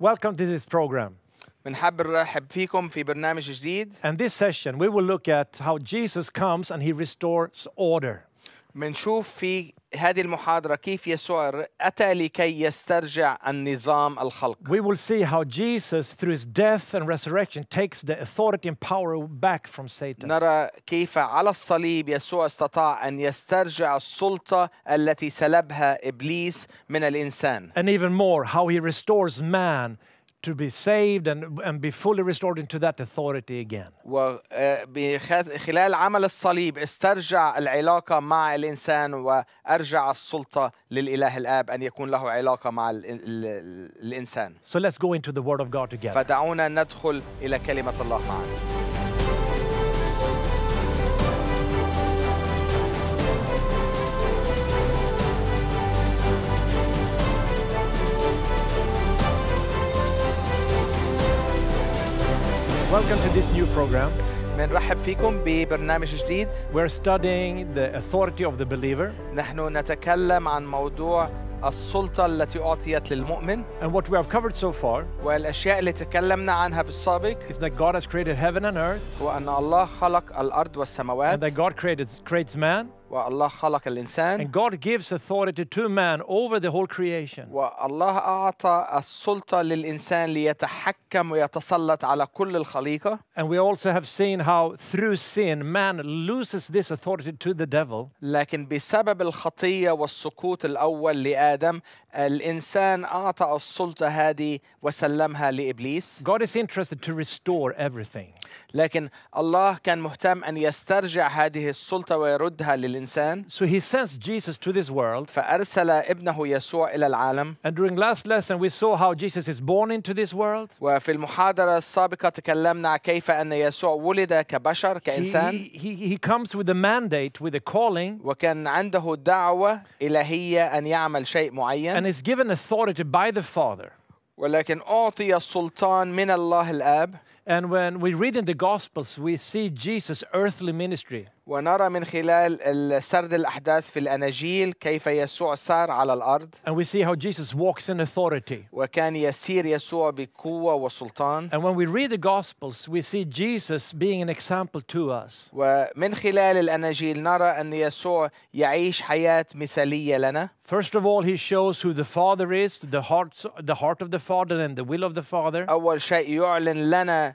Welcome to this program. And this session we will look at how Jesus comes and he restores order. هذه المحاضرة كيف يسوع أتى لكي يسترجع النظام الخلق. We will see how Jesus through his death and resurrection takes the authority and power back from Satan. نرى كيف على الصليب يسوع استطاع أن يسترجع السلطة التي سلبها إبليس من الإنسان. And even more how he restores man to be saved and, and be fully restored into that authority again. وخلال عمل الصليب استرجع العلاقة مع الإنسان وأرجع السلطة للإله الآب أن يكون له علاقة مع الإنسان. So let's go into the Word of God together. فدعونا ندخل إلى كلمة الله معا. Welcome to this new program. بنرحب فيكم ببرنامج جديد. We're studying the authority of the believer. نحن نتكلم عن موضوع السلطة التي أعطيت للمؤمن. And what we have covered so far. والأشياء اللي تكلمنا عنها في السابق. Is that God has created heaven and earth. هو أن الله خلق الأرض والسماوات. And that God created creates man. والله خلق الإنسان. And God gives authority to man over the whole creation. والله أعطى السلطة للإنسان ليتحكم ويتسلط على كل الخليقة. And we also have seen how through sin man loses this authority to the devil. لكن بسبب الخطية والسقوط الأول لآدم الإنسان أعطى السلطة هذه وسلمها لإبليس. God is interested to restore everything. لكن الله كان مهتم أن يسترجع هذه السلطة ويردها للإنسان. الإنسان. So he sends Jesus to this world. فأرسل ابنه يسوع إلى العالم. And during last lesson we saw how Jesus is born into this world. وفي المحاضرة السابقة تكلمنا كيف أن يسوع ولد كبشر كإنسان. He, he, he comes with a mandate with a calling. وكان عنده دعوة إلهية أن يعمل شيء معين. And is given authority by the Father. ولكن أعطي السلطان من الله الآب. And when we read in the Gospels, we see Jesus' earthly ministry. ونرى من خلال سرد الأحداث في الأناجيل كيف يسوع سار على الأرض. And we see how Jesus walks in authority. وكان يسير يسوع بقوة وسلطان. And when we read the Gospels, we see Jesus being an example to us. ومن خلال الأناجيل نرى أن يسوع يعيش حياة مثالية لنا. First of all, he shows who the Father is, the heart, the heart of the Father and the will of the Father. أول شيء يعلن لنا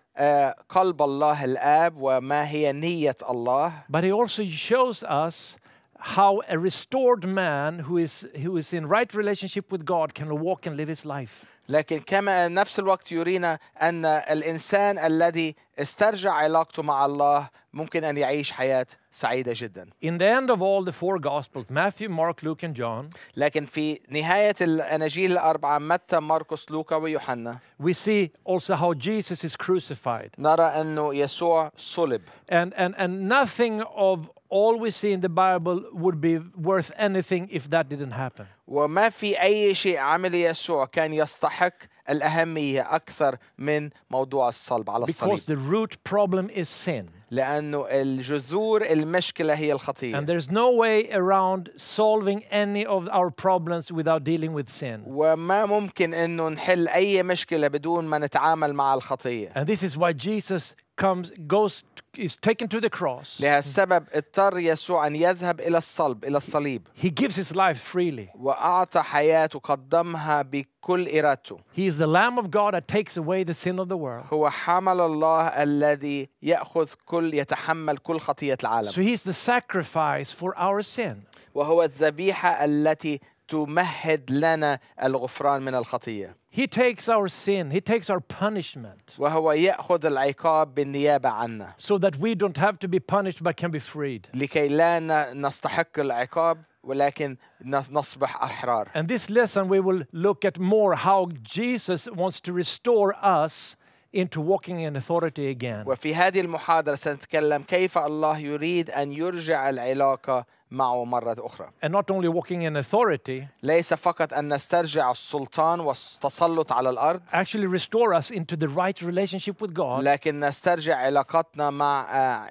قلب الله الآب وما هي نية الله. But but he also shows us how a restored man who is, who is in right relationship with God can walk and live his life. لكن كما نفس الوقت يرينا أن الإنسان الذي استرجع علاقته مع الله ممكن أن يعيش حياة سعيدة جدا. In the end of all the four gospels, Matthew, Mark, Luke and John. لكن في نهاية الأناجيل الأربعة متى، ماركوس لوكا ويوحنا. We see also how Jesus is crucified. نرى أنه يسوع صلب. And and and nothing of all we see in the Bible would be worth anything if that didn't happen. وما في أي شيء عمل يسوع كان يستحق الأهمية أكثر من موضوع الصلب على الصليب. Because the root problem is sin. لأنه الجذور المشكلة هي الخطية. And there's no way around solving any of our problems without dealing with sin. وما ممكن إنه نحل أي مشكلة بدون ما نتعامل مع الخطية. And this is why Jesus comes goes is taken to the cross. لهالسبب اضطر يسوع أن يذهب إلى الصلب إلى الصليب. He gives his life freely. وأعطى حياته قدمها بكل إرادته. He is the Lamb of God that takes away the sin of the world. هو حمل الله الذي يأخذ كل يتحمل كل خطية العالم. So he is the sacrifice for our sin. وهو الذبيحة التي تمهد لنا الغفران من الخطية. He takes our sin, he takes our punishment. وهو يأخذ العقاب بالنيابة عنا. So that we don't have to be punished but can be freed. لكي لا نستحق العقاب ولكن نصبح أحرار. And this lesson we will look at more how Jesus wants to restore us into walking in authority again. وفي هذه المحاضرة سنتكلم كيف الله يريد أن يرجع العلاقة معه مرة أخرى. And not only walking in authority. ليس فقط أن نسترجع السلطان والتسلط على الأرض. Actually restore us into the right relationship with God. لكن نسترجع علاقتنا مع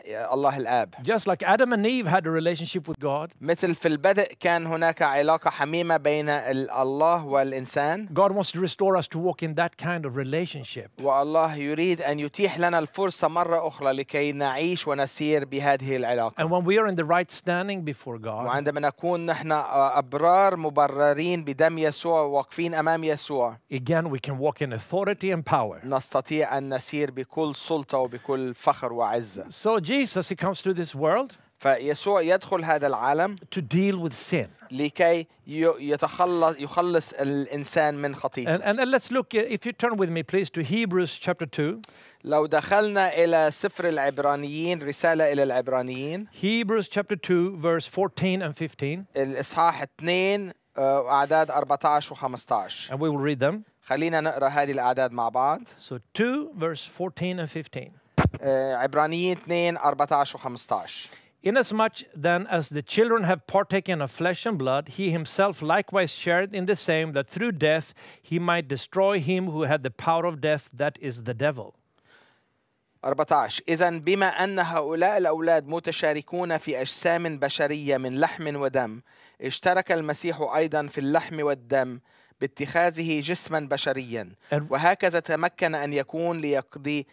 الله الآب. Just like Adam and Eve had a relationship with God. مثل في البدء كان هناك علاقة حميمة بين الله والإنسان. God wants to restore us to walk in that kind of relationship. والله يريد أن يتيح لنا الفرصة مرة أخرى لكي نعيش ونسير بهذه العلاقة. And when we are in the right standing before before God. وعندما نكون نحن آه، أبرار مبررين بدم يسوع واقفين أمام يسوع. Again we can walk in authority and power. نستطيع أن نسير بكل سلطة وبكل فخر وعزة. So Jesus he comes to this world. فيسوع يدخل هذا العالم to deal with sin. لكي يتخلص يخلص الانسان من خطيئته. And, and let's look uh, if you turn with me please to Hebrews chapter 2. لو دخلنا الى سفر العبرانيين رساله الى العبرانيين. Hebrews chapter 2 verse 14 and 15. الاصحاح 2 آه، اعداد 14 و15. And we will read them. خلينا نقرا هذه الاعداد مع بعض. So 2 verse 14 and 15. آه، عبرانيين 2 14 و15. Inasmuch then as the children have partaken of flesh and blood, he himself likewise shared in the same, that through death he might destroy him who had the power of death, that is the devil. 14 إذا بما أن هؤلاء الأولاد متشاركون في أجسام بشرية من لحم ودم اشترك المسيح أيضا في اللحم والدم باتخاذه جسما بشريا وهكذا تمكن أن يكون ليقضي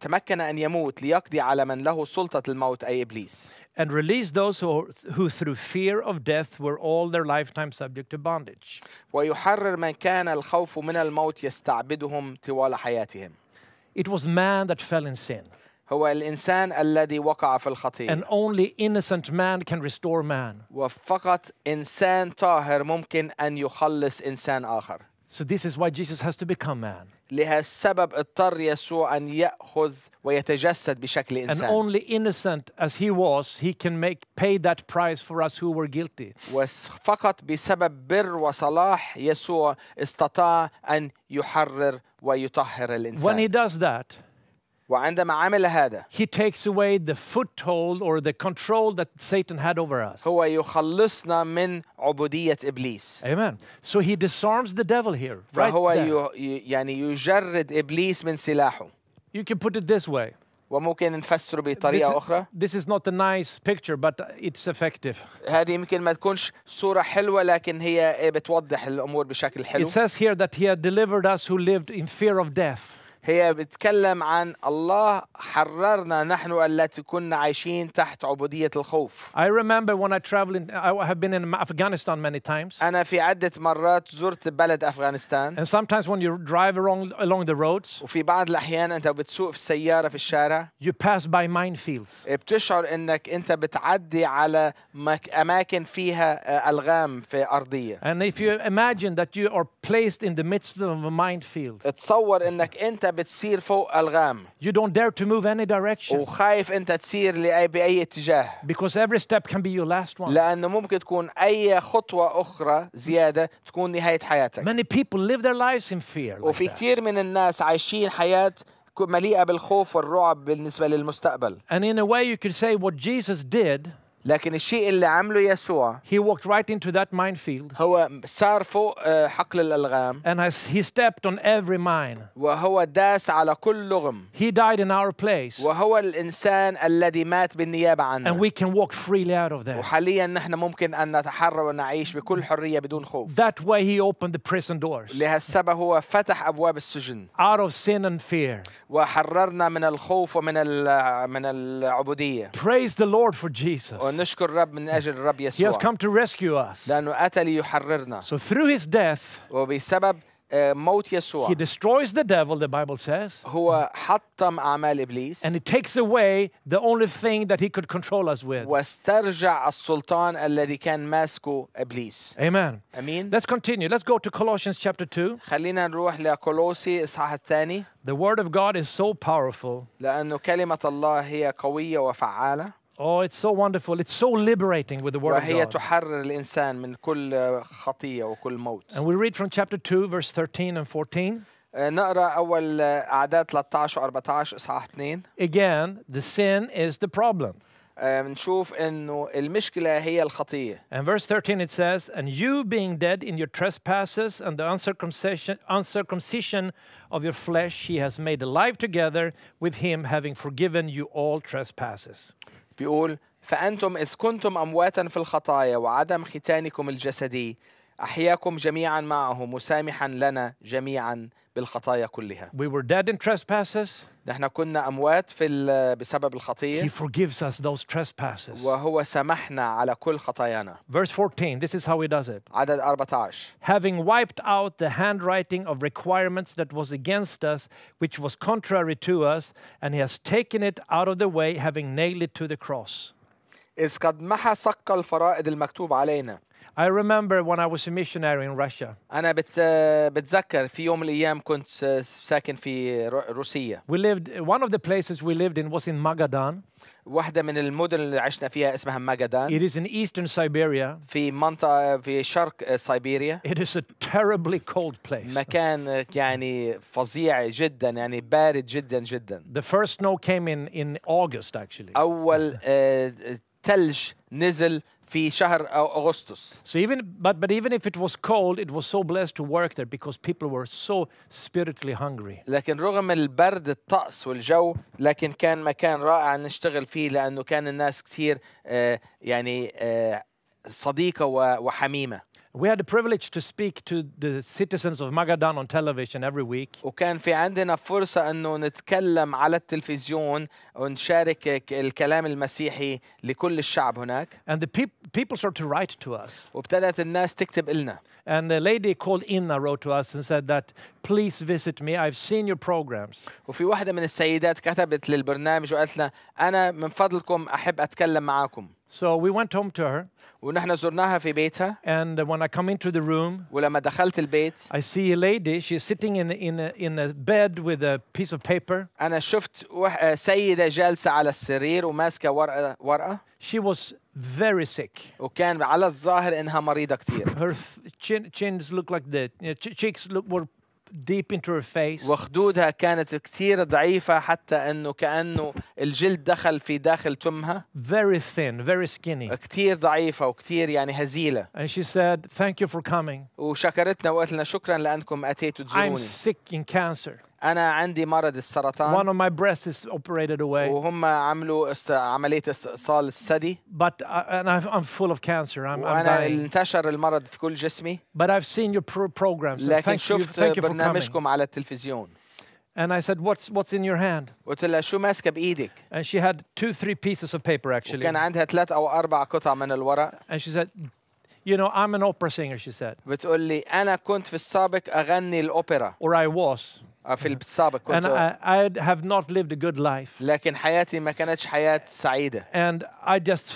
تمكن أن يموت ليقضي على من له سلطة الموت أي إبليس and release those who, who through fear of death were all their lifetime subject to bondage ويحرر من كان الخوف من الموت يستعبدهم طوال حياتهم It was man that fell in sin هو الإنسان الذي وقع في and only innocent man can restore man وفقط إنسان طاهر ممكن أن يخلص إنسان آخر So this is why Jesus has to become man لهالسبب اضطر يسوع أن يأخذ ويتجسد بشكل إنسان. And only innocent as he was, he can make pay that price for us who were guilty. وفقط بسبب بر وصلاح يسوع استطاع أن يحرر ويطهر الإنسان. When he does that, وعندما عمل هذا he takes away the foothold or the control that Satan had over us. هو يخلصنا من عبودية إبليس. Amen. So he disarms the devil here. Right فهو right يعني يجرد إبليس من سلاحه. You can put it this way. وممكن نفسره بطريقة this أخرى. This is not a nice picture but it's effective. هذه يمكن ما تكونش صورة حلوة لكن هي بتوضح الأمور بشكل حلو. It says here that he had delivered us who lived in fear of death. هي بتتكلم عن الله حررنا نحن التي كنا عايشين تحت عبودية الخوف. I remember when I traveled in, I have been in Afghanistan many times. أنا في عدة مرات زرت بلد أفغانستان. And sometimes when you drive along along the roads. وفي بعض الأحيان أنت بتسوق في السيارة في الشارع. You pass by minefields. بتشعر إنك أنت بتعدي على أماكن فيها ألغام في أرضية. And if you imagine that you are placed in the midst of a minefield. تصور إنك أنت بتصير فوق ألغام. You don't dare to move any direction. وخايف أنت تسير بأي اتجاه. Because every step can be your last one. لأنه ممكن تكون أي خطوة أخرى زيادة تكون نهاية حياتك. Many people live their lives in fear. وفي كثير من الناس عايشين حياة مليئة بالخوف والرعب بالنسبة للمستقبل. And in a way you could say what Jesus did لكن الشيء اللي عمله يسوع he walked right into that minefield هو سار فوق حقل الألغام and he stepped on every mine وهو داس على كل لغم he died in our place وهو الإنسان الذي مات بالنيابة عنا and we can walk freely out of that وحاليا نحن ممكن أن نتحرر ونعيش بكل حرية بدون خوف that way he opened the prison doors لهالسبب هو فتح أبواب السجن out of sin and fear وحررنا من الخوف ومن من العبودية praise the Lord for Jesus ونشكر الرب من أجل الرب He has come to rescue us. لأنه أتى ليحررنا So through his death, وبسبب موت يسوع he destroys the devil, the Bible says, هو حطم أعمال إبليس and he takes away the only thing that he could control us with. واسترجع السلطان الذي كان ماسكه إبليس Amen. أمين Let's continue. Let's go to Colossians chapter 2. خلينا نروح لكولوسي الثاني The word of God is so powerful. لأنه الله هي Oh, it's so wonderful. It's so liberating with the word of God. And we read from chapter 2 verse 13 and 14. Uh, نقرا اول اعداد 13 و 14 اصحاح 2 Again, the sin is the problem. Uh, بنشوف انه المشكله هي الخطيه. And verse 13 it says, and you being dead in your trespasses and the uncircumcision, uncircumcision of your flesh he has made alive together with him having forgiven you all trespasses. بيقول فأنتم إذ كنتم أمواتا في الخطايا وعدم ختانكم الجسدي أحياكم جميعا معه مسامحا لنا جميعا بالخطايا كلها. We were dead in trespasses. ده احنا كنا اموات في بسبب الخطيه. He forgives us those trespasses. وهو سمحنا على كل خطايانا. Verse 14 this is how he does it. عدد 14 Having wiped out the handwriting of requirements that was against us which was contrary to us and he has taken it out of the way having nailed it to the cross. إذ قد محى صك الفرائض المكتوب علينا I remember when I was a missionary in Russia. أنا بت, بتذكر في يوم من الأيام كنت ساكن في روسيا. We lived one of the places we lived in was in Magadan. واحدة من المدن اللي عشنا فيها اسمها ماجادان. It is in eastern Siberia. في منطقة في شرق سيبيريا. It is a terribly cold place. مكان يعني فظيع جدا يعني بارد جدا جدا. The first snow came in in August actually. أول ثلج نزل في شهر أغسطس. So even but but even if it was cold, it was so blessed to work there because people were so spiritually hungry. لكن رغم البرد الطقس والجو لكن كان مكان رائع نشتغل فيه لأنه كان الناس كثير يعني صديقة وحميمة. We had the privilege to speak to the citizens of Magadan on television every week. وكان في عندنا فرصة إنه نتكلم على التلفزيون ونشارك الكلام المسيحي لكل الشعب هناك. And the pe people started to write to us. وابتدت الناس تكتب إلنا. And a lady called Inna wrote to us and said that please visit me I've seen your programs. وفي واحدة من السيدات كتبت للبرنامج وقالت لنا أنا من فضلكم أحب أتكلم معكم. So we went home to her. ونحن زرناها في بيتها. And when I come into the room. ولما دخلت البيت. I see a lady. She's sitting in in in a bed with a piece of paper. أنا شفت سيدة جالسة على السرير وماسكة ورقة ورقة. She was very sick. وكان على الظاهر إنها مريضة كثير. Her chin, chins look like that. You know, cheeks look, were deep into her face. وخدودها كانت كثير ضعيفة حتى أنه كأنه الجلد دخل في داخل تمها. Very thin, very skinny. كثير ضعيفة وكثير يعني هزيلة. And she said, thank you for coming. وشكرتنا وقالت لنا شكرا لأنكم أتيتوا تزوروني. I'm sick in cancer. انا عندي مرض السرطان one of my breasts is operated away وهم عملوا است... عمليه استئصال الثدي but I, uh, and I'm full of cancer I'm, وانا I'm انتشر المرض في كل جسمي but I've seen your pro programs لكن شفت you, برنامجكم على التلفزيون And I said, "What's what's in your hand?" قلت لها بإيدك؟ And she had two, three pieces of paper actually. وكان عندها ثلاث أو أربع قطع من الورق. And she said, "You know, I'm an opera singer," she said. بتقول لي أنا كنت في السابق أغني الأوبرا. Or I was. في السابق كنت and I, I have not lived a good life. لكن حياتي ما كانتش حياة سعيدة. And I just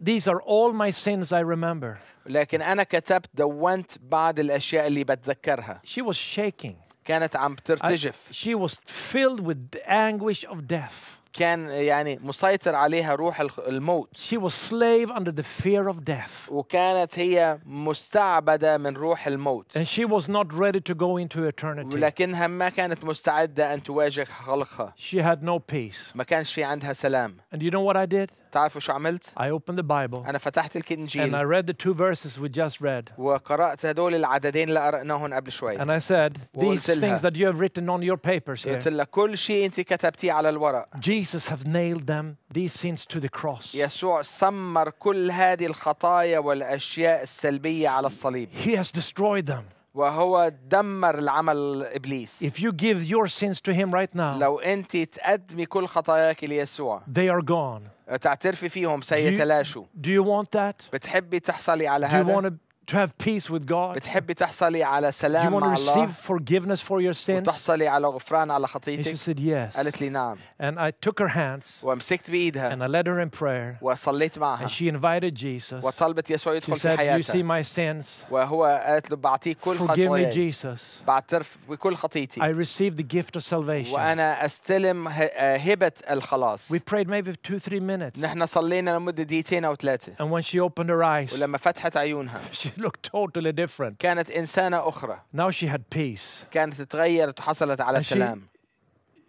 these are all my sins I remember. لكن أنا كتبت دونت بعض الأشياء اللي بتذكرها. She was shaking. كانت عم ترتجف. I, she was filled with anguish of death. كان يعني مسيطر عليها روح الموت. She was slave under the fear of death. وكانت هي مستعبدة من روح الموت. And she was not ready to go into eternity. ولكنها ما كانت مستعدة أن تواجه خلقها. She had no peace. ما كانش عندها سلام. And you know what I did? تعرف وش عملت؟ I opened the Bible. أنا فتحت الإنجيل. And I read the two verses we just read. وقرأت هدول العددين اللي قرأناهن قبل شوي. And I said these things that you have written on your papers here. قلت لها كل شيء أنت كتبتيه على الورق. Jesus have nailed them these sins to the cross. يسوع سمر كل هذه الخطايا والأشياء السلبية على الصليب. He has destroyed them. وهو دمر العمل ابليس if you give your sins to him right now لو انت تقدمي كل خطاياك ليسوع they are gone تعترفي فيهم سيتلاشوا do you want that بتحبي تحصلي على هذا؟ do you want to to have peace with God. بتحبي تحصلي على سلام مع الله. you want to receive الله. forgiveness for your sins. وتحصلي على غفران على خطيتك. And she said yes. قالت لي نعم. And I took her hands. ومسكت بإيدها. And I led her in prayer. وصليت معها. And she invited Jesus. وطلبت يسوع يدخل في حياتها. She said, you see my sins. وهو قالت له بعطيك كل خطيتي. Forgive me Jesus. بعترف بكل خطيتي. I received the gift of salvation. وأنا أستلم هبة الخلاص. We prayed maybe two three minutes. نحن صلينا لمدة دقيقتين أو ثلاثة. And when she opened her eyes. ولما فتحت عيونها. She looked totally different. كانت إنسانة أخرى. Now she had peace. كانت تغيرت وحصلت على And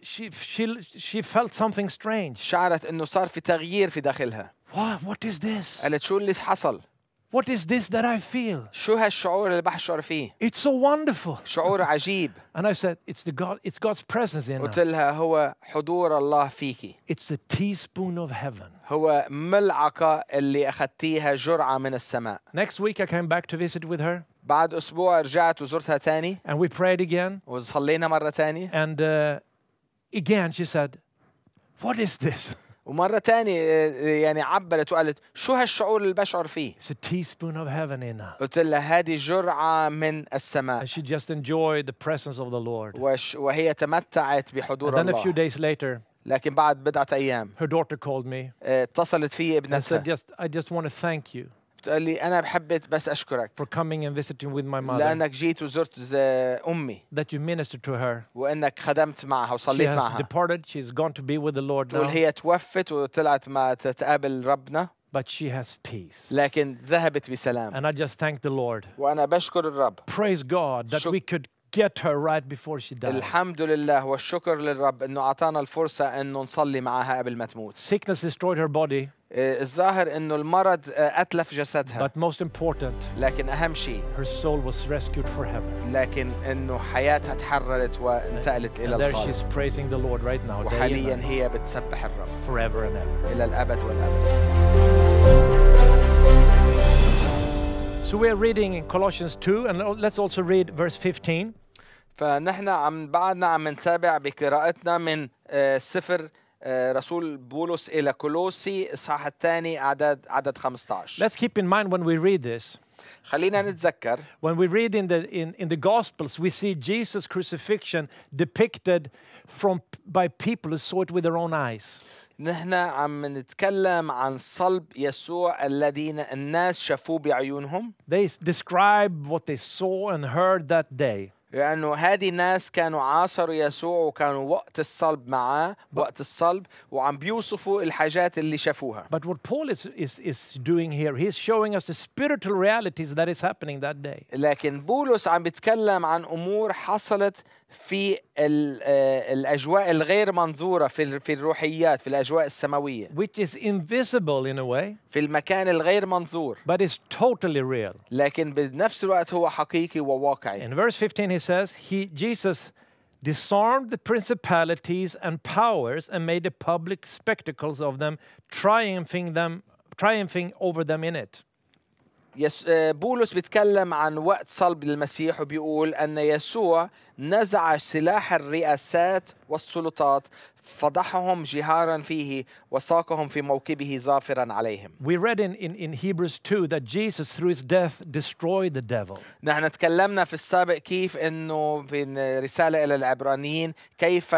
She, she, she felt something strange. شعرت إنه صار في تغيير في داخلها. What, what is this? قالت شو اللي حصل؟ What is this that I feel? شو هالشعور اللي بشعر فيه؟ It's so wonderful. شعور عجيب. And I said it's the God it's God's presence in قلت لها هو حضور الله فيكي. It's the teaspoon of heaven. هو ملعقة اللي أخذتيها جرعة من السماء. Next week I came back to visit with her. بعد أسبوع رجعت وزرتها تاني. And we prayed again. وصلينا مرة تاني. And uh, again she said, what is this? ومرة تانية يعني عبرت وقالت شو هالشعور اللي بشعر فيه؟ It's a teaspoon of heaven in her. قلت لها هذه جرعة من السماء. And she just enjoyed the presence of the Lord. وهي تمتعت بحضور And then الله. a few days later لكن بعد بضعة أيام her daughter called me اتصلت في ابنتها said, just, I just want to thank you بتقول لي أنا بحبت بس أشكرك for coming and visiting with my mother لأنك جيت وزرت أمي that you ministered to her وإنك خدمت معها وصليت معها she has departed she's gone to be with the Lord now هي توفت وطلعت ما تقابل ربنا but she has peace. And I just thank the Lord. Praise God that we could get her right before she died. الحمد لله والشكر للرب انه اعطانا الفرصه انه نصلي معها قبل ما تموت. Sickness destroyed her body. الظاهر انه المرض اتلف جسدها. But most important. لكن اهم شيء. Her soul was rescued for heaven. لكن انه حياتها تحررت وانتقلت الى الخالق. there she's praising the Lord right now. وحاليا هي بتسبح الرب. Forever and ever. الى الابد والابد. So we're reading in Colossians 2, and let's also read verse 15. فنحن عم بعدنا عم نتابع بقراءتنا من سفر رسول بولس إلى كولوسي إصحاح الثاني عدد عدد 15 Let's keep in mind when we read this خلينا نتذكر when we read in the in, in the gospels we see Jesus crucifixion depicted from by people who saw it with their own eyes نحن عم نتكلم عن صلب يسوع الذين الناس شافوه بعيونهم they describe what they saw and heard that day لأنه هذه الناس كانوا عاصروا يسوع وكانوا وقت الصلب معاه وقت الصلب وعم بيوصفوا الحاجات اللي شافوها. But what Paul is, is, is doing here, he's showing us the spiritual realities that is happening that day. لكن بولس عم بيتكلم عن أمور حصلت في الاجواء الغير منظوره في في الروحيات في الاجواء السماويه which is invisible in a way في المكان الغير منظور but is totally real لكن بنفس الوقت هو حقيقي وواقعي in verse 15 he says he Jesus disarmed the principalities and powers and made a public spectacles of them triumphing them triumphing over them in it آه، بولس بيتكلم عن وقت صلب المسيح وبيقول أن يسوع نزع سلاح الرئاسات والسلطات فضحهم جهارا فيه وساقهم في موكبه ظافرا عليهم. We read in, in, in Hebrews 2 that Jesus through his death destroyed the devil. نحن تكلمنا في السابق كيف انه في رسالة الى العبرانيين كيف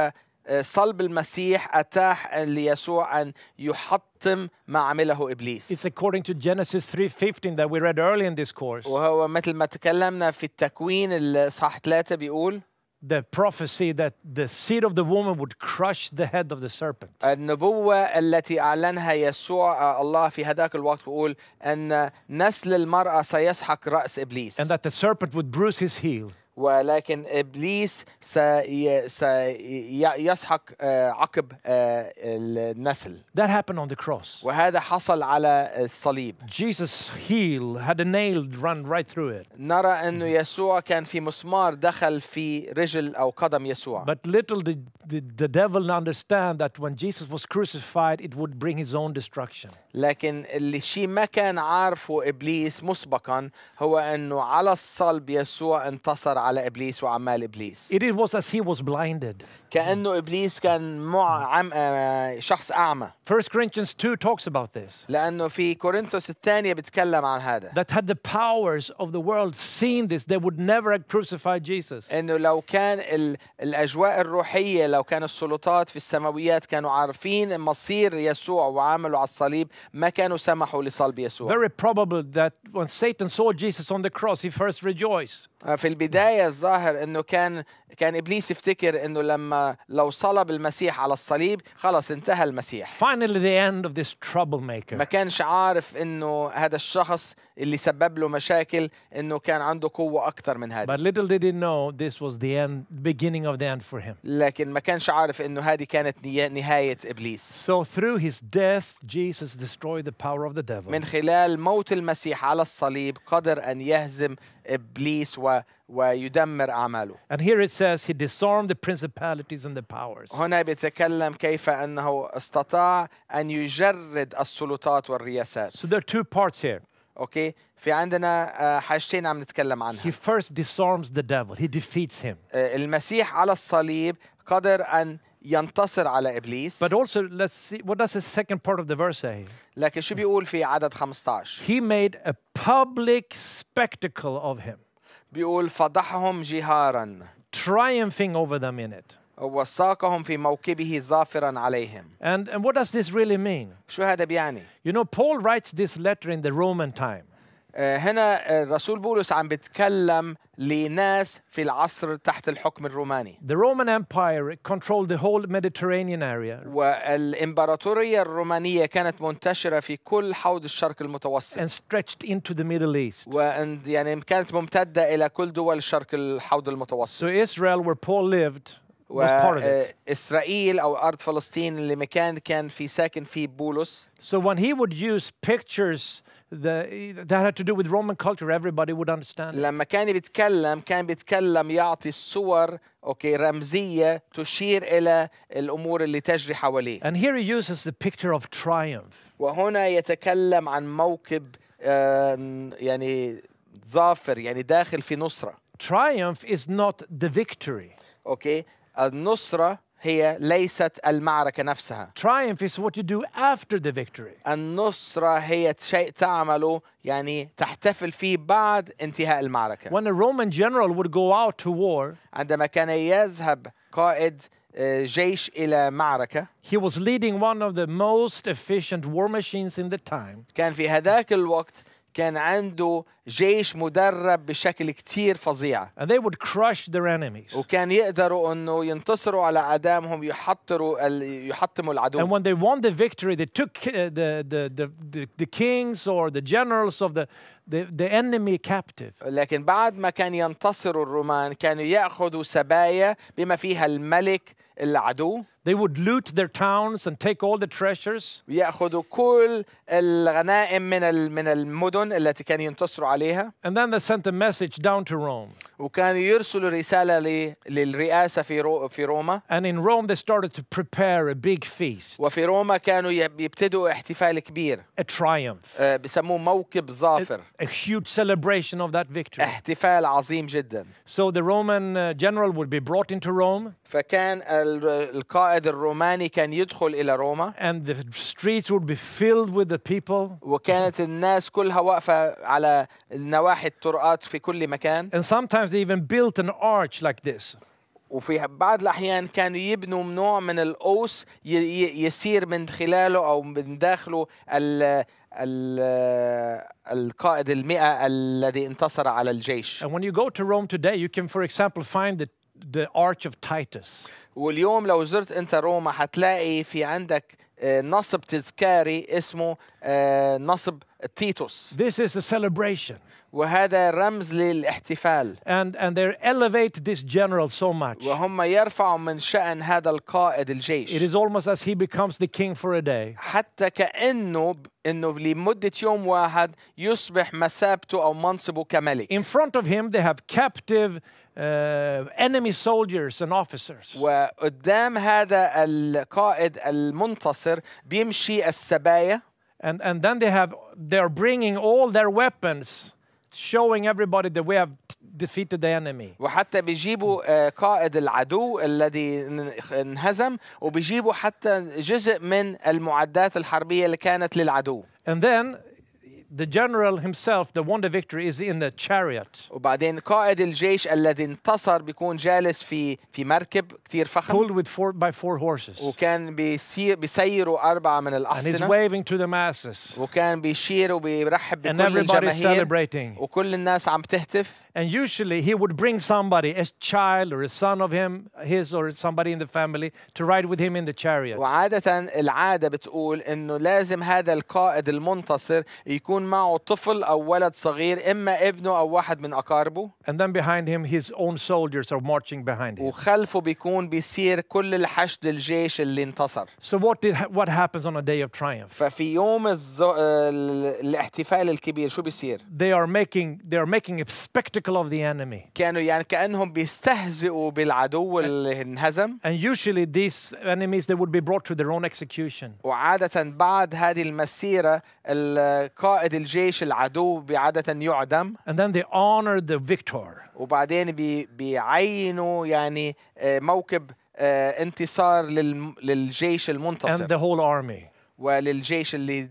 صلب المسيح أتاح ليسوع أن يحطم ما عمله إبليس. It's according to Genesis 3:15 that we read early in this course. وهو مثل ما تكلمنا في التكوين الصح 3 بيقول the prophecy that the seed of the woman would crush the head of the serpent. النبوة التي أعلنها يسوع الله في هذاك الوقت بيقول أن نسل المرأة سيسحق رأس إبليس. And that the serpent would bruise his heel. ولكن ابليس سيسحق عقب النسل. That happened on the cross. وهذا حصل على الصليب. Jesus heel had a nail run right through it. نرى انه يسوع كان في مسمار دخل في رجل او قدم يسوع. But little did the, the devil understand that when Jesus was crucified it would bring his own destruction. لكن اللي شيء ما كان عارفه ابليس مسبقا هو انه على الصلب يسوع انتصر على ابليس وعمال ابليس It was as he was blinded. كانه ابليس كان مع عم آه، شخص اعمى. 1 Corinthians 2 talks about this. لانه في كورنثوس الثانيه بتكلم عن هذا. That had the powers of the world seen this they would never have crucified Jesus. انه لو كان الاجواء الروحيه لو كان السلطات في السماويات كانوا عارفين مصير يسوع وعملوا على الصليب ما كانوا سمحوا لصلب يسوع. Very probable that when Satan saw Jesus on the cross he first rejoiced. آه، في البدايه البدايه الظاهر انه كان كان ابليس يفتكر انه لما لو صلب المسيح على الصليب خلص انتهى المسيح finally the end of this troublemaker ما كانش عارف انه هذا الشخص اللي سبب له مشاكل انه كان عنده قوه اكثر من هذه. But little did he know this was the end beginning of the end for him. لكن ما كانش عارف انه هذه كانت نهايه ابليس. So through his death Jesus destroyed the power of the devil. من خلال موت المسيح على الصليب قدر ان يهزم ابليس و ويدمر أعماله. And here it says he disarmed the principalities and the powers. هنا بيتكلم كيف أنه استطاع أن يجرد السلطات والرياسات. So there are two parts here. اوكي في عندنا حاجتين عم نتكلم عنها He first disarms the devil he defeats him المسيح على الصليب قدر ان ينتصر على ابليس But also let's see what does the second part of the verse say لكن شو بيقول في عدد 15 He made a public spectacle of him بيقول فضحهم جهارا triumphing over them in it وساقهم في موكبه ظافرا عليهم. And, and what does this really mean? شو هذا بيعني؟ You know Paul writes this letter in the Roman time. آه، هنا آه، الرسول بولس عم بيتكلم لناس في العصر تحت الحكم الروماني. The Roman Empire controlled the whole Mediterranean area. والإمبراطورية الرومانية كانت منتشرة في كل حوض الشرق المتوسط. And stretched into the Middle East. ويعني كانت ممتدة إلى كل دول الشرق الحوض المتوسط. So Israel where Paul lived وإسرائيل أو أرض فلسطين لمكان كان في ساكن فيه بولس. So when he would use pictures the, that had to do with Roman culture, everybody would understand. لما كان بيتكلم كان بيتكلم يعطي الصور اوكي رمزيه تشير الى الامور اللي تجري حواليه. And here he uses the picture of triumph. وهنا يتكلم عن موكب يعني ظافر يعني داخل في نصره. Triumph is not the victory. اوكي النصرة هي ليست المعركة نفسها. Triumph is what you do after the victory. النصرة هي شيء تعمله يعني تحتفل فيه بعد انتهاء المعركة. When a Roman general would go out to war, عندما كان يذهب قائد جيش إلى معركة. He was leading one of the most efficient war machines in the time. كان في هذاك الوقت كان عنده جيش مدرب بشكل كثير فظيع. And they would crush their enemies. وكان يقدروا انه ينتصروا على اعدامهم يحطروا يحطموا العدو. And when they won the victory they took the the the, the kings or the generals of the The, the enemy captive. لكن بعد ما كان ينتصر الرومان كانوا ياخذوا سبايا بما فيها الملك العدو They would loot their towns and take all the treasures. ويأخذوا كل الغنائم من من المدن التي كانوا ينتصروا عليها. And then they sent a message down to Rome. وكان يرسل رسالة للرئاسة في في روما. And in Rome they started to prepare a big feast. وفي روما كانوا يبتدوا احتفال كبير. A triumph. بسموه موكب ظافر. A, a huge celebration of that victory. احتفال عظيم جدا. So the Roman uh, general would be brought into Rome. فكان القائد الروماني كان يدخل إلى روما. And the streets would be filled with the people. وكانت الناس كلها واقفة على نواحي الطرقات في كل مكان. And sometimes sometimes they even built an arch like this. وفي بعض الأحيان كانوا يبنوا نوع من الأوس يسير من خلاله أو من داخله ال ال القائد المئة الذي انتصر على الجيش. And when you go to Rome today, you can, for example, find the the Arch of Titus. واليوم لو زرت أنت روما هتلاقي في عندك آه، نصب تذكاري اسمه آه، نصب تيتوس. This is a celebration. وهذا رمز للاحتفال and and they elevate this general so much وهم يرفعوا من شأن هذا القائد الجيش it is almost as he becomes the king for a day حتى كأنه انه يوم واحد يصبح مثابته او منصبه كملك in front of him they have captive Uh, enemy soldiers and officers. وقدام هذا القائد المنتصر بيمشي السبايا. And and then they have they're bringing all their weapons. showing everybody that we have defeated the enemy. وحتى بيجيبوا آه، قائد العدو الذي انهزم وبيجيبوا حتى جزء من المعدات الحربية اللي كانت للعدو. And then the general himself the one the victory is in the chariot. وبعدين قائد الجيش الذي انتصر بيكون جالس في في مركب كتير فخم. Pulled with four by four horses. وكان بيسير بيسيروا أربعة من الأحصنة. And he's waving to the masses. وكان بيشير وبيرحب بكل الجماهير. And celebrating. وكل الناس عم تهتف. And usually he would bring somebody, a child or a son of him, his or somebody in the family, to ride with him in the chariot. وعادة العادة بتقول إنه لازم هذا القائد المنتصر يكون يكون معه طفل أو ولد صغير إما ابنه أو واحد من أقاربه. And then behind him his own soldiers are marching behind him. وخلفه بيكون بيصير كل الحشد الجيش اللي انتصر. So what did what happens on a day of triumph? ففي يوم الاحتفال الكبير شو بيصير؟ They are making they are making a spectacle of the enemy. كانوا يعني كأنهم بيستهزئوا بالعدو اللي انهزم. And usually these enemies they would be brought to their own execution. وعادة بعد هذه المسيرة القائد قائد الجيش العدو بعادة يعدم. And then they honor the victor. وبعدين بي بيعينوا يعني آه، موكب آه، انتصار للجيش المنتصر. And the whole army. وللجيش اللي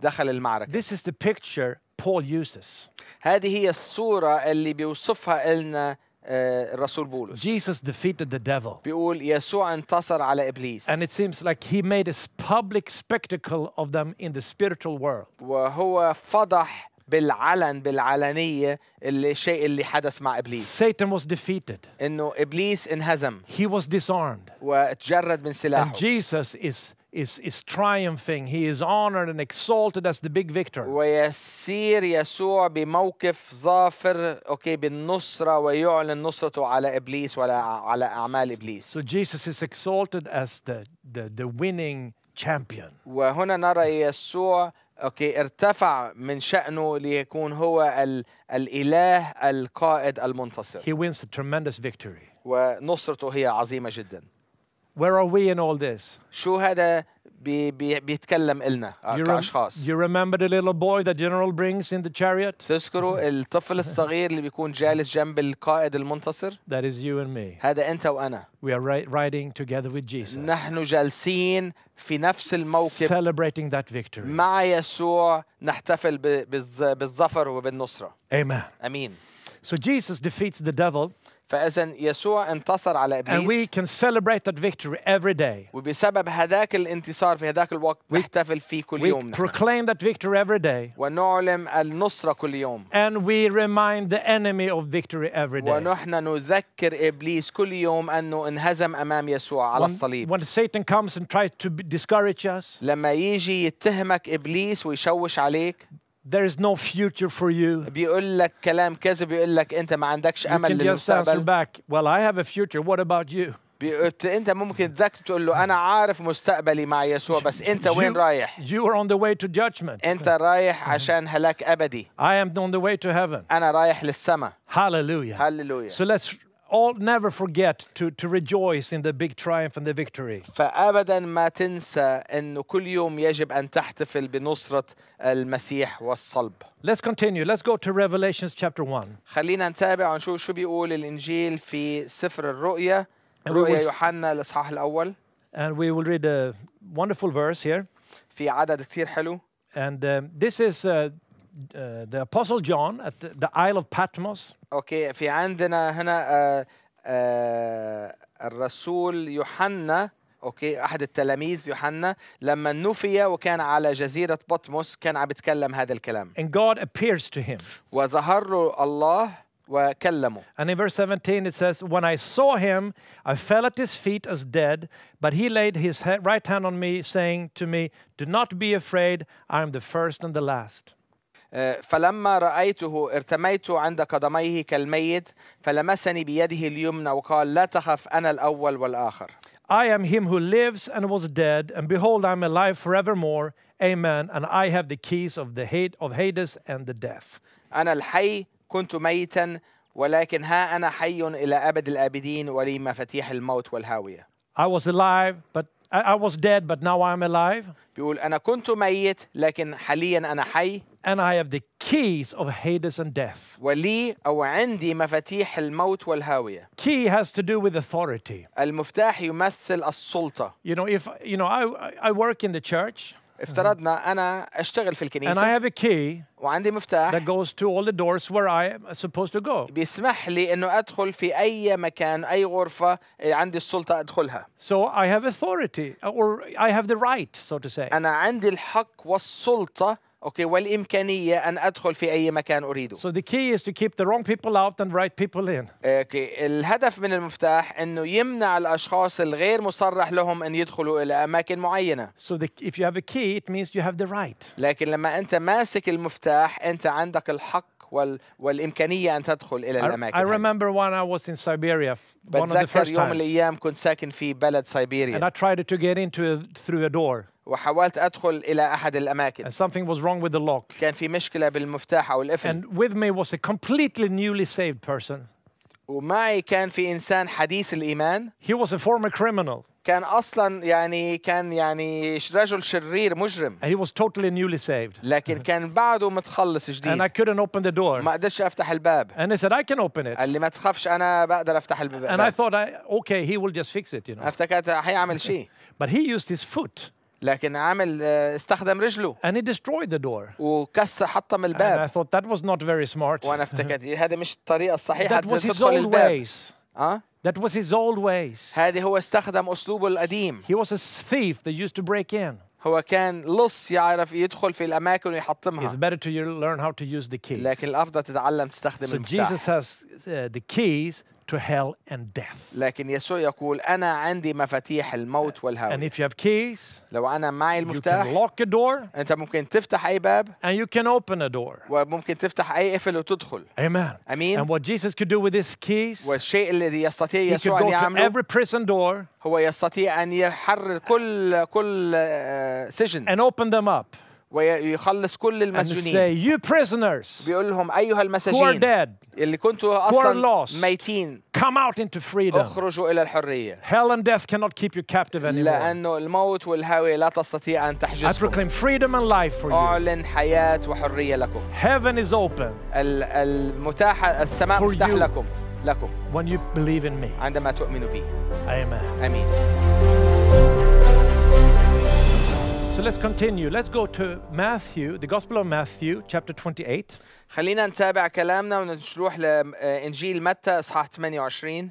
دخل المعركة. This is the picture Paul uses. هذه هي الصورة اللي بيوصفها لنا الرسول بولس Jesus defeated the devil. بيقول يسوع انتصر على ابليس and it seems like he made a public spectacle of them in the spiritual world وهو فضح بالعلن بالعلنية الشيء اللي حدث مع إبليس Satan was defeated إنه إبليس انهزم He was disarmed وتجرد من سلاحه And Jesus is is, is triumphing. He is honored and exalted as the big victor. ويسير يسوع بموقف ظافر اوكي بالنصرة ويعلن نصرته على إبليس ولا على أعمال إبليس. So Jesus is exalted as the, the, the winning champion. وهنا نرى يسوع اوكي ارتفع من شأنه ليكون هو ال الإله القائد المنتصر. He wins a tremendous victory. ونصرته هي عظيمة جدا. Where are we in all this? شو هذا بي بي بيتكلم إلنا كأشخاص. You remember the little boy that general brings in the chariot? تذكروا الطفل الصغير اللي بيكون جالس جنب القائد المنتصر؟ That is you and me. هذا أنت وأنا. We are riding together with Jesus. نحن جالسين في نفس الموكب. Celebrating that victory. مع يسوع نحتفل بالظفر وبالنصرة. Amen. أمين. So Jesus defeats the devil. فاذا يسوع انتصر على ابليس and we can celebrate that victory every day وبسبب هذاك الانتصار في هذاك الوقت نحتفل فيه كل يوم we proclaim that victory every day ونعلم النصره كل يوم and we remind the enemy of victory every day ونحن نذكر ابليس كل يوم انه انهزم امام يسوع على الصليب when Satan comes and tries to discourage us لما يجي يتهمك ابليس ويشوش عليك there is no future for you. بيقول لك كلام بيقول لك انت ما عندكش امل you can just answer back well I have a future what about you انت ممكن تذاكر تقول له انا عارف مستقبلي مع يسوع بس انت وين رايح you are on the way to judgment انت رايح عشان هلاك ابدي I am on the way to heaven انا رايح للسماء hallelujah hallelujah so let's all never forget to, to rejoice in the big triumph and the victory. فأبدا ما تنسى أنه كل يوم يجب أن تحتفل بنصرة المسيح والصلب. Let's continue. Let's go to Revelations chapter 1. خلينا نتابع ونشوف شو بيقول الإنجيل في سفر الرؤيا رؤيا يوحنا الإصحاح الأول. And we will read a wonderful verse here. في عدد كثير حلو. And uh, this is uh, uh, the Apostle John at the, the Isle of Patmos. Okay, في عندنا هنا uh, uh, الرسول يوحنا اوكي احد التلاميذ يوحنا لما نفي وكان على جزيره بطمس كان عم بيتكلم هذا الكلام and God appears to him وظهر له الله وكلمه and in verse 17 it says when I saw him I fell at his feet as dead but he laid his right hand on me saying to me do not be afraid I am the first and the last آه، فلما رأيته ارتميت عند قدميه كالميت فلمسني بيده اليمنى وقال لا تخف أنا الأول والآخر I am him who lives and was dead and behold I am alive forevermore Amen and I have the keys of the hate of Hades and the death أنا الحي كنت ميتا ولكن ها أنا حي إلى أبد الآبدين ولي مفاتيح الموت والهاوية I was alive but I, was dead but now I'm alive. بيقول أنا كنت ميت لكن حاليا أنا حي. And I have the keys of Hades and death. ولي أو عندي مفاتيح الموت والهاوية. Key has to do with authority. المفتاح يمثل السلطة. You know if you know I I work in the church. افترضنا انا اشتغل في الكنيسه And I have a key وعندي مفتاح that goes to all the doors where I am supposed to go. بيسمح لي انه ادخل في اي مكان اي غرفه آه، عندي السلطه ادخلها So I have authority, or I have the right, so to say. انا عندي الحق والسلطه اوكي والامكانيه ان ادخل في اي مكان اريده. So the key is to keep the wrong people out and right people in. اوكي الهدف من المفتاح انه يمنع الاشخاص الغير مصرح لهم ان يدخلوا الى اماكن معينه. So the, if you have a key it means you have the right. لكن لما انت ماسك المفتاح انت عندك الحق وال والامكانيه ان تدخل الى الاماكن. I remember when I was in Siberia one of the first times. بتذكر يوم من الايام كنت ساكن في بلد سيبيريا. And I tried to get into a, through a door. وحاولت ادخل الى احد الاماكن and something was wrong with the lock كان في مشكله بالمفتاح او القفل and with me was a completely newly saved person ومعي كان في انسان حديث الايمان he was a former criminal كان اصلا يعني كان يعني رجل شرير مجرم and he was totally newly saved لكن كان بعده متخلص جديد and I couldn't open the door ما قدرتش افتح الباب and he said I can open it قال لي ما تخافش انا بقدر افتح الباب and I thought I, okay he will just fix it you know افتكرت هيعمل شيء but he used his foot لكن عامل استخدم رجله and he destroyed the door وكس حطم الباب and I thought that was not very smart وانا افتكرت هذا مش الطريقه الصحيحه that was his old ways اه That was his old ways. هذه هو استخدم أسلوبه القديم. He was a thief that used to break in. هو كان لص يعرف يدخل في الأماكن ويحطمها. It's better to learn how to use the keys. لكن الأفضل تتعلم تستخدم so المفتاح. Jesus has uh, the keys to hell and death. لكن يسوع يقول أنا عندي مفاتيح الموت والهوى. And if you have keys, لو أنا معي المفتاح, you can lock a door, أنت ممكن تفتح أي باب, and you can open a door. وممكن تفتح أي قفل وتدخل. Amen. Amen. And what Jesus could do with his keys, والشيء الذي يستطيع يسوع أن يعمله, he could go to every prison door, هو يستطيع أن يحرر كل كل سجن. And open them up. ويخلص كل المسجونين you prisoners بيقول لهم أيها المساجين dead, اللي كنتوا أصلا lost, ميتين come out into freedom. اخرجوا إلى الحرية Hell and death cannot keep you captive anymore. لأنه الموت والهوى لا تستطيع أن تحجزكم I proclaim freedom and life for you. أعلن حياة وحرية لكم Heaven is open. المتاحة السماء مفتاح لكم لكم when you believe in me. عندما تؤمن بي. Amen. آمين. So let's continue. Let's go to Matthew, the Gospel of Matthew, chapter 28. خلينا نتابع كلامنا لإنجيل متى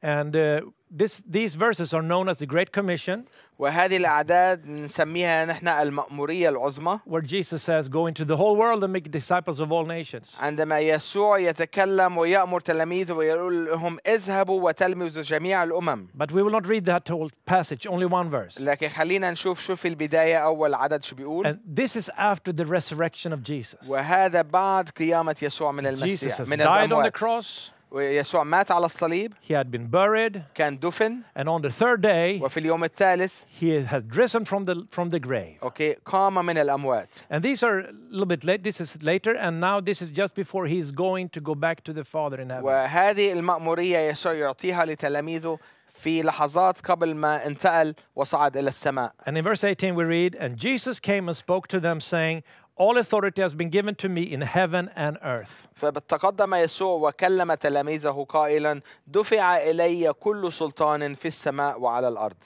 And uh, this, these verses are known as the Great Commission. وهذه الأعداد نسميها نحن المأمورية العظمى. Where Jesus says, go into the whole world and make disciples of all nations. عندما يسوع يتكلم ويأمر تلاميذه ويقول لهم اذهبوا وتلمذوا جميع الأمم. But we will not read that whole passage, only one verse. لكن خلينا نشوف شو في البداية أول عدد شو بيقول. And this is after the resurrection of Jesus. وهذا بعد قيامة يسوع من المسيح Jesus died on the cross. يسوع مات على الصليب he had been buried كان دفن and on the third day وفي اليوم الثالث he had risen from the from the grave okay قام من الأموات and these are a little bit late this is later and now this is just before he is going to go back to the father in heaven وهذه المأمورية يسوع يعطيها لتلاميذه في لحظات قبل ما انتقل وصعد إلى السماء and in verse 18 we read and Jesus came and spoke to them saying all authority has been given to me in heaven and earth. فتقدم يسوع وكلم تلاميذه قائلا دفع إلي كل سلطان في السماء وعلى الأرض.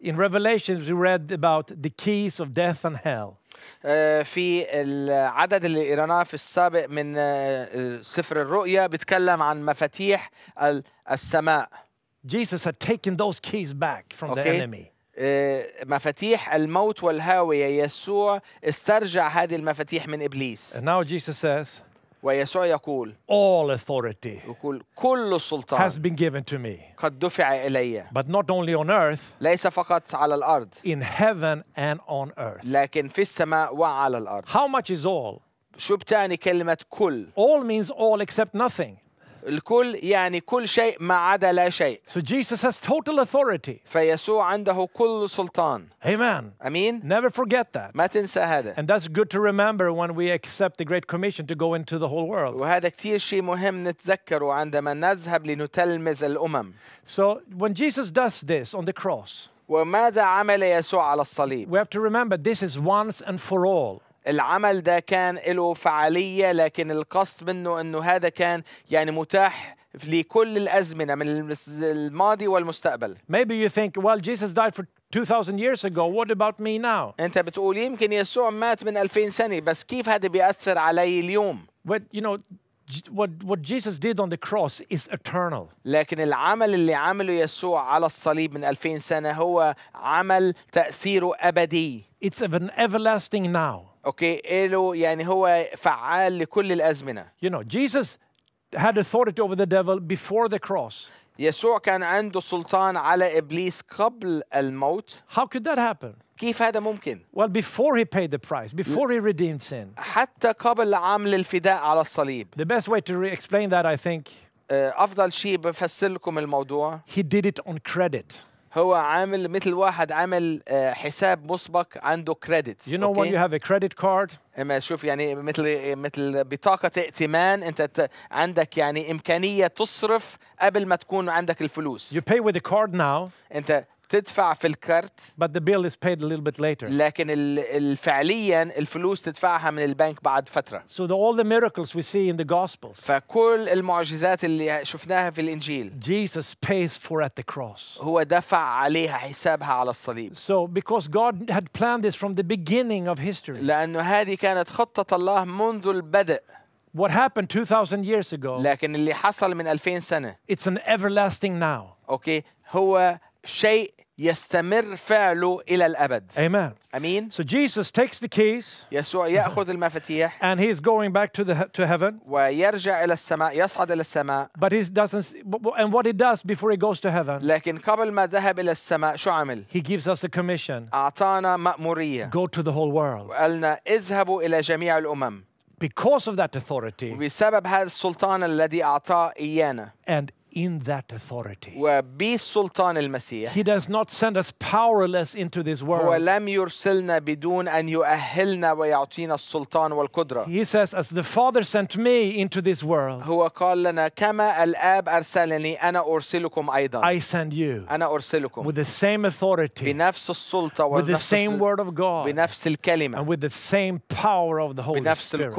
In Revelations we read about the keys of death and hell. في العدد اللي قرأناه في السابق من سفر الرؤيا بيتكلم عن مفاتيح السماء. Jesus had taken those keys back from okay. the enemy. آه، مفاتيح الموت والهاوية يسوع استرجع هذه المفاتيح من إبليس. And now Jesus says, ويسوع يقول All authority يقول كل السلطان has been given to me قد دفع إلي but not only on earth ليس فقط على الأرض in heaven and on earth لكن في السماء وعلى الأرض How much is all شو بتعني كلمة كل All means all except nothing الكل يعني كل شيء ما عدا لا شيء. So Jesus has total authority. فيسوع عنده كل سلطان. Amen. أمين. Never forget that. ما تنسى هذا. And that's good to remember when we accept the great commission to go into the whole world. وهذا كثير شيء مهم نتذكره عندما نذهب لنتلمذ الأمم. So when Jesus does this on the cross. وماذا عمل يسوع على الصليب؟ We have to remember this is once and for all. العمل ده كان له فعالية لكن القصد منه أنه هذا كان يعني متاح لكل الأزمنة من الماضي والمستقبل Maybe you think well Jesus died for 2000 years ago what about me now أنت بتقول يمكن يسوع مات من 2000 سنة بس كيف هذا بيأثر علي اليوم But you know what what Jesus did on the cross is eternal. لكن العمل اللي عمله يسوع على الصليب من 2000 سنة هو عمل تأثيره أبدي. It's of an everlasting now. Okay, إله يعني هو فعال لكل الأزمنة. You know Jesus had authority over the devil before the cross. يسوع كان عنده سلطان على ابليس قبل الموت How could that happen? كيف هذا ممكن؟ Well before he paid the price, before he redeemed sin. حتى قبل عمل الفداء على الصليب. The best way to explain that I think. افضل شيء بفسر لكم الموضوع. He did it on credit. هو عامل مثل واحد عامل آه، حساب مسبق عنده كريدت you know okay. when you have a credit card اما شوف يعني مثل مثل بطاقه ائتمان انت عندك يعني امكانيه تصرف قبل ما تكون عندك الفلوس you pay with a card now انت تدفع في الكارت but the bill is paid a little bit later لكن ال فعليا الفلوس تدفعها من البنك بعد فتره so the, all the miracles we see in the gospels فكل المعجزات اللي شفناها في الانجيل Jesus pays for at the cross هو دفع عليها حسابها على الصليب so because God had planned this from the beginning of history لانه هذه كانت خطه الله منذ البدء what happened 2000 years ago لكن اللي حصل من 2000 سنه it's an everlasting now okay. هو شيء يستمر فعله إلى الأبد. Amen. أمين. So Jesus takes the keys. يسوع يأخذ المفاتيح. And he's going back to the to heaven. ويرجع إلى السماء يصعد إلى السماء. But he doesn't. And what he does before he goes to heaven. لكن قبل ما ذهب إلى السماء شو عمل؟ He gives us a commission. أعطانا مأمورية. Go to the whole world. وقالنا اذهبوا إلى جميع الأمم. Because of that authority. وبسبب هذا السلطان الذي أعطاه إيانا. And in that authority. He does not send us powerless into this world. He says as the Father sent me into this world. I send you. With the same authority. With the same word of God. And with the same power of the Holy Spirit.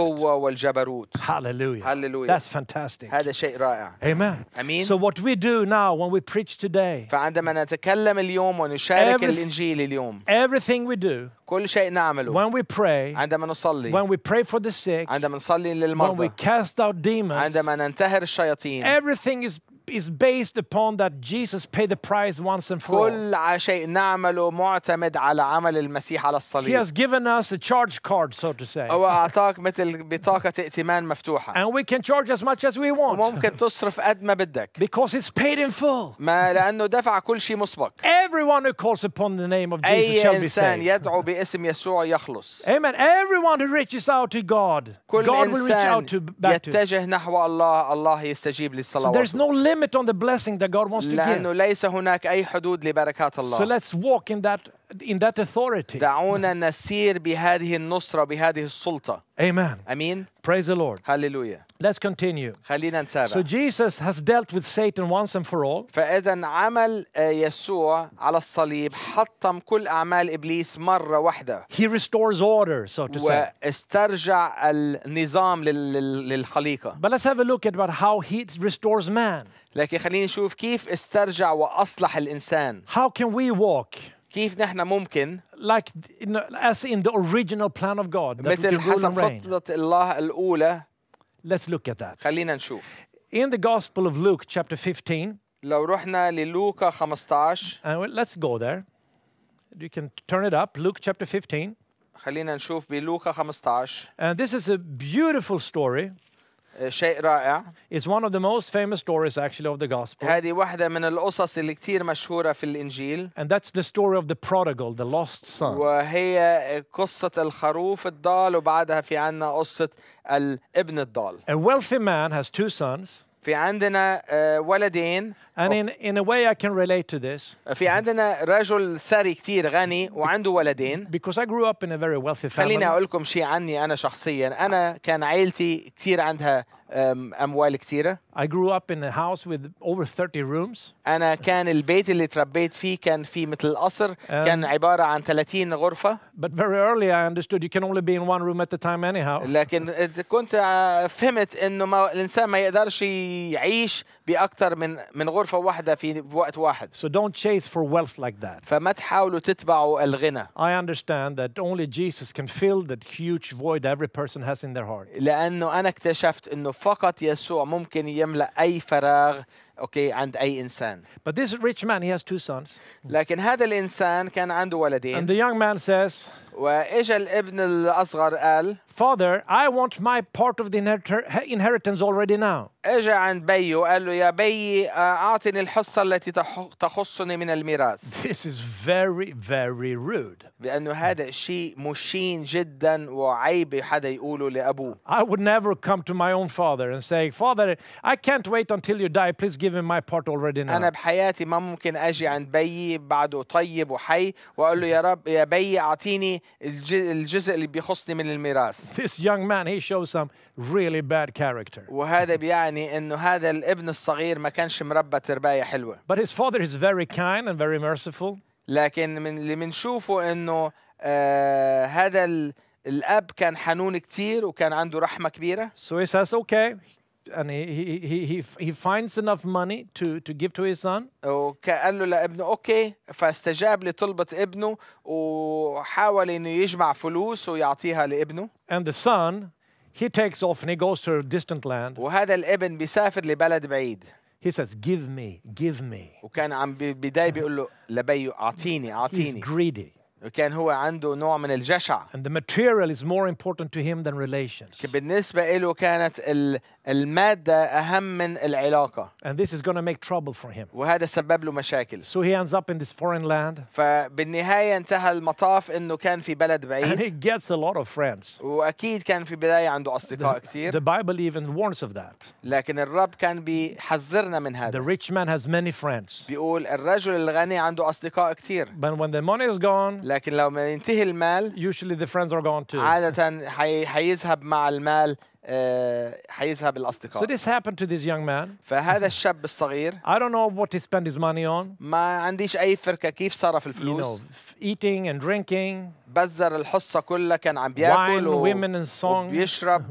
Hallelujah. Hallelujah. That's fantastic. هذا Amen. أمين. So what we do now when we preach today, فعندما نتكلم اليوم ونشارك الإنجيل اليوم everything we do, كل شيء نعمله when we pray, عندما نصلي when we pray for the sick, عندما نصلي للمرضى when we cast out demons, عندما ننتهر الشياطين everything is is based upon that Jesus paid the price once and for all. كل شيء نعمله معتمد على عمل المسيح على الصليب. He has given us a charge card so to say. هو أعطاك مثل بطاقة ائتمان مفتوحة. And we can charge as much as we want. تصرف قد ما بدك. Because it's paid in full. ما لأنه دفع كل شيء مسبق. Everyone who calls upon the name of Jesus shall be saved. أي إنسان يدعو باسم يسوع يخلص. Amen. Everyone who reaches out to God, God will reach out to back to. So there's no limit limit on the blessing that God wants to give. So let's walk in that in that authority. دعونا نسير بهذه النصرة بهذه السلطة. Amen. Amen. Praise the Lord. Hallelujah. Let's continue. خلينا نتابع. So Jesus has dealt with Satan once and for all. فإذا عمل يسوع على الصليب حطم كل أعمال إبليس مرة واحدة. He restores order, so to say. واسترجع النظام للخليقة. But let's have a look at about how he restores man. لكن خلينا نشوف كيف استرجع وأصلح الإنسان. How can we walk? كيف نحن ممكن like as in the original plan of God مثل حسب خطة الله الأولى let's look at that خلينا نشوف in the Gospel of Luke chapter 15 لو رحنا للوكا 15 uh, let's go there you can turn it up Luke chapter 15 خلينا نشوف بلوكا 15 and this is a beautiful story شيء eh, رائع. It's one of the most famous stories actually of the gospel. هذه واحدة من القصص اللي كتير مشهورة في الإنجيل. And that's the story of the prodigal, the lost son. وهي قصة الخروف الضال وبعدها في عنا قصة الابن الضال. A wealthy man has two sons. في عندنا ولدين. And in, in a way I can relate to this. في عندنا رجل ثري كتير غني وعنده ولدين. Because I grew up in a very wealthy family. خليني أقول لكم شيء عني أنا شخصيا، أنا كان عائلتي كتير عندها أموال كتيرة. I grew up in a house with over 30 rooms. أنا كان البيت اللي تربيت فيه كان في مثل قصر، كان عبارة عن 30 غرفة. But very early I understood you can only be in one room at a time anyhow. لكن كنت فهمت إنه الإنسان ما يقدرش يعيش باكثر من من غرفه واحده في وقت واحد. So don't chase for wealth like that. فما تحاولوا تتبعوا الغنى. I understand that only Jesus can fill that huge void every person has in their heart. لانه انا اكتشفت انه فقط يسوع ممكن يملا اي فراغ اوكي عند اي انسان But this rich man he has two sons. لكن هذا الانسان كان عنده ولدين. And the young man says, واجا الابن الاصغر قال "Father, I want my part of the inheritance already now." اجا عند بيو وقال له يا بي اعطني الحصه التي تخصني من الميراث This is very very rude. لانه هذا شيء مشين جدا وعيب حدا يقوله لابوه I would never come to my own father and say, "Father, I can't wait until you die. Please give given my part already now. أنا بحياتي ما ممكن أجي عند بيي بعده طيب وحي وأقول له يا رب يا بيي أعطيني الجزء اللي بيخصني من الميراث. This young man he shows some really bad character. وهذا بيعني إنه هذا الابن الصغير ما كانش مربى ترباية حلوة. But his father is very kind and very merciful. لكن من اللي بنشوفه إنه آه هذا الأب كان حنون كتير وكان عنده رحمة كبيرة. So he says okay. يعني he, he, he, he finds enough money to, to give to his son. وقال له لابنه اوكي فاستجاب لطلبة ابنه وحاول انه يجمع فلوس ويعطيها لابنه. And the son he takes off and he goes to a distant land. وهذا الابن بيسافر لبلد بعيد. He says, give me, give me. وكان عم بداية بيقول له لبيه أعطيني أعطيني. He's greedy. كان هو عنده نوع من الجشع. And the material is more important to him than relations. بالنسبة له كانت المادة أهم من العلاقة. And this is going to make trouble for him. وهذا سبب له مشاكل. So he ends up in this foreign land. فبالنهاية انتهى المطاف إنه كان في بلد بعيد. And he gets a lot of friends. وأكيد كان في بداية عنده أصدقاء the, كثير. The Bible even warns of that. لكن الرب كان بيحذرنا من هذا. The rich man has many friends. بيقول الرجل الغني عنده أصدقاء كثير. But when the money is gone. لكن لو ما ينتهي المال usually the friends are gone too عادة حي... حيذهب مع المال حيذهب الاصدقاء. So this happened to this young man. فهذا الشاب الصغير I don't know what he spent his money on. ما عنديش اي فكره كيف صرف الفلوس. You know, eating and drinking. بذر الحصه كلها كان عم بياكل Wine, و... women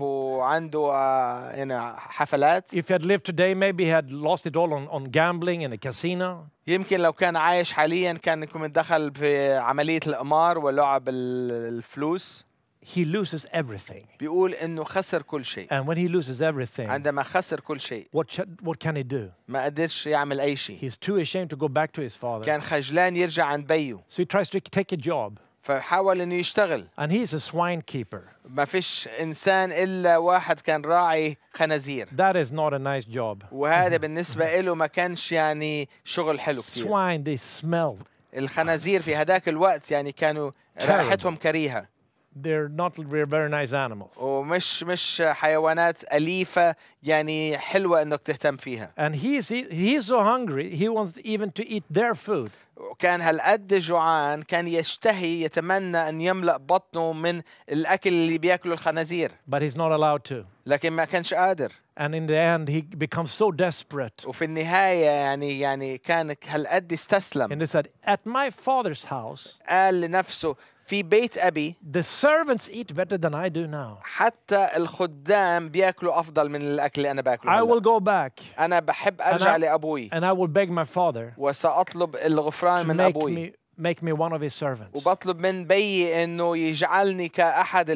وعنده uh, you know, حفلات. If he had lived today maybe he had lost it all on, on gambling in a casino. يمكن لو كان عايش حاليا كان يكون دخل في عمليه القمار ولعب الفلوس. he loses everything. بيقول انه خسر كل شيء. And when he loses everything, عندما خسر كل شيء, what what can he do? ما قدرش يعمل أي شيء. He's too ashamed to go back to his father. كان خجلان يرجع عند بيه. So he tries to take a job. فحاول انه يشتغل. And he's a swine keeper. ما فيش انسان الا واحد كان راعي خنازير. That is not a nice job. وهذا بالنسبة له ما كانش يعني شغل حلو كثير. Swine they smell. الخنازير في هذاك الوقت يعني كانوا رائحتهم كريهة they're not they're very nice animals. ومش مش حيوانات أليفة يعني حلوة إنك تهتم فيها. And he's is he, he so hungry he wants even to eat their food. وكان هالقد جوعان كان يشتهي يتمنى أن يملأ بطنه من الأكل اللي بياكله الخنازير. But he's not allowed to. لكن ما كانش قادر. And in the end he becomes so desperate. وفي النهاية يعني يعني كان هالقد استسلم. And he said at my father's house. قال لنفسه في بيت أبي The servants eat better than I do now. حتى الخدام بياكلوا أفضل من الأكل اللي أنا باكله. I will go back. أنا بحب أرجع and I, لأبوي. And I will beg my father. وسأطلب الغفران من أبوي. Me make me one of his servants. وبطلب من بيي انه يجعلني كاحد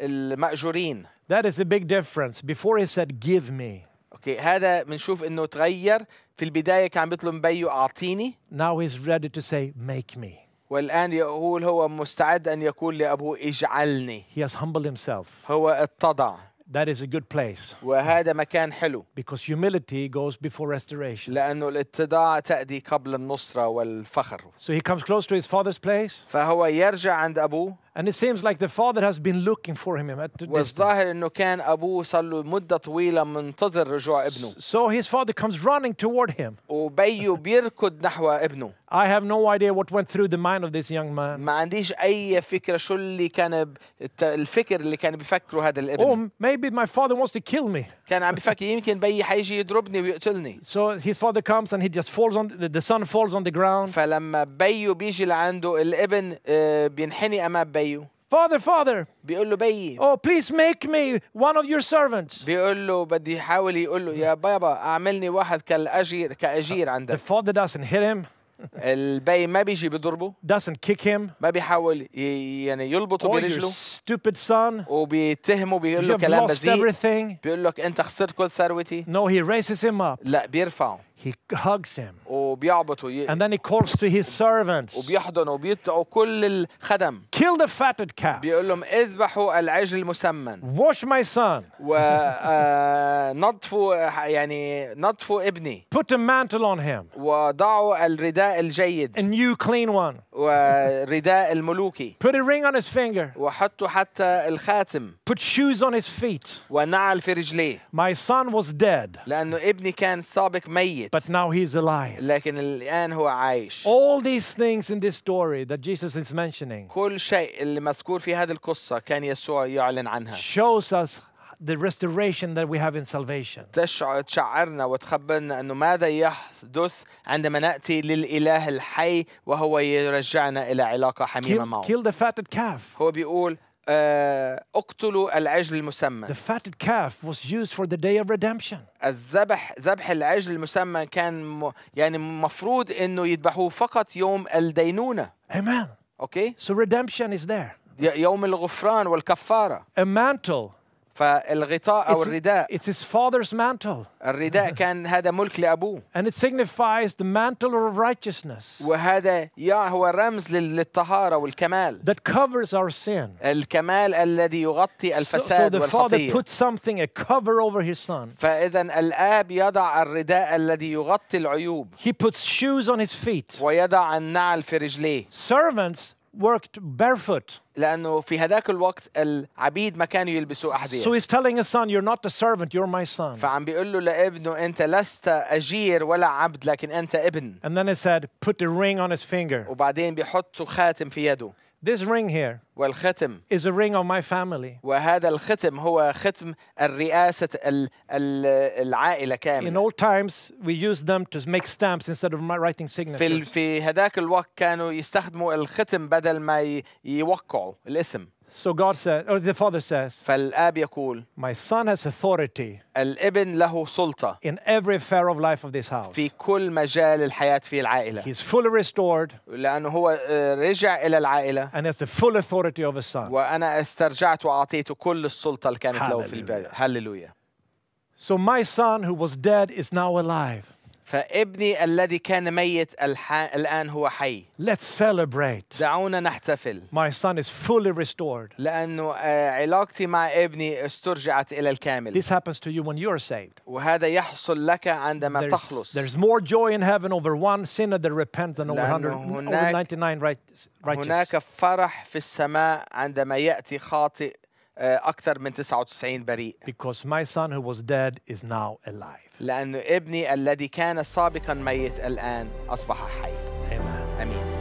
المأجورين. That is a big difference. Before he said give me. اوكي okay. هذا بنشوف انه تغير في البدايه كان بيطلب من بيو اعطيني. Now he's ready to say make me. والآن يقول هو مستعد أن يقول لأبوه اجعلني. He has humbled himself. هو اتضع. That is a good place. وهذا مكان حلو. Because humility goes before restoration. لأنه الاتضاع تأدي قبل النصرة والفخر. So he comes close to his father's place. فهو يرجع عند أبوه. And it seems like the father has been looking for him at the والظاهر انه كان ابوه له رجوع ابنه. So his father comes running toward him. بيركض نحو ابنه. I have no idea what went through the mind of this young man. ما عنديش اي شو اللي كان الفكر اللي كان هذا الابن. Oh maybe my father wants to kill me. كان عم يمكن بيي يضربني ويقتلني. So his father comes and he just falls on the, the son falls on the ground. فلما بيجي الابن امام بيو Father, father. بيقول له بيي. Oh, please make me one of your servants. بيقول له بدي يحاول يقول له يا بابا اعملني واحد كالاجير كاجير عندك. The father doesn't hit him. البي ما بيجي بيضربه. Doesn't kick him. ما بيحاول يعني يلبطه oh, برجله. stupid son. وبيتهمه بيقول له كلام بذيء. Everything. بيقول لك انت خسرت كل ثروتي. No, he raises him up. لا بيرفعه. he hugs him and then he calls to his servants kill the fatted calf wash my son Not not for, for, put a mantle on him And you clean one ورداء الملوكي Put a ring on his finger. وحطوا حتى الخاتم. Put shoes on his feet. ونعل في رجليه. My son was dead. لأنه ابني كان سابق ميت. But now he's alive. لكن الآن هو عايش. All these things in this story that Jesus is mentioning. كل شيء اللي مذكور في هذه القصة كان يسوع يعلن عنها. Shows us the restoration that we have in salvation. تشعرنا وتخبرنا أنه ماذا يحدث عندما نأتي للإله الحي وهو يرجعنا إلى علاقة حميمة معه. Kill the fatted calf. هو بيقول اقتلوا العجل المسمن. The fatted calf was used for the day of redemption. الذبح ذبح العجل المسمن كان يعني مفروض انه يذبحوه فقط يوم الدينونه. Amen. Okay. So redemption is there. يوم الغفران والكفاره. A mantle فالغطاء او الرداء it's his father's mantle الرداء كان هذا ملك لابوه and it signifies the mantle of righteousness وهذا يا هو رمز للطهاره والكمال that covers our sin الكمال الذي يغطي الفساد so, so the father puts something a cover over his son فاذا الاب يضع الرداء الذي يغطي العيوب he puts shoes on his feet ويضع النعل في رجليه servants worked barefoot. لأنه في هذاك الوقت العبيد ما كانوا يلبسوا أحذية. So he's telling his son, you're not the servant, you're my son. فعم بيقول له لابنه أنت لست أجير ولا عبد لكن أنت ابن. And then he said, put the ring on his finger. وبعدين بيحط خاتم في يده. This ring here والختم is a ring of my family. وهذا الختم هو ختم الرئاسة العائلة كاملة. In old times we used them to make stamps instead of writing signatures. في في هذاك الوقت كانوا يستخدموا الختم بدل ما يوقعوا الاسم. So God said, or the Father says, يقول, My son has authority Ibn Lahu Sulta in every affair of life of this house. في كل مجال الحياة في العائلة. He's fully restored. هو رجع إلى العائلة. And has the full authority of his son. وأنا استرجعت كل السلطة له في البيت. So my son who was dead is now alive. فابني الذي كان ميت الآن هو حي. Let's celebrate. دعونا نحتفل. My son is fully restored. لأنه علاقتي مع ابني استرجعت إلى الكامل. This happens to you when you are saved. وهذا يحصل لك عندما there's, تخلص. There's more joy in heaven over one sinner that repents than over 100 over 99 righteous. هناك فرح في السماء عندما يأتي خاطئ آه، أكثر من 99 بريء. Because my son who was dead is now alive. لأن ابني الذي كان سابقا ميت الآن أصبح حي. Amen. آمين.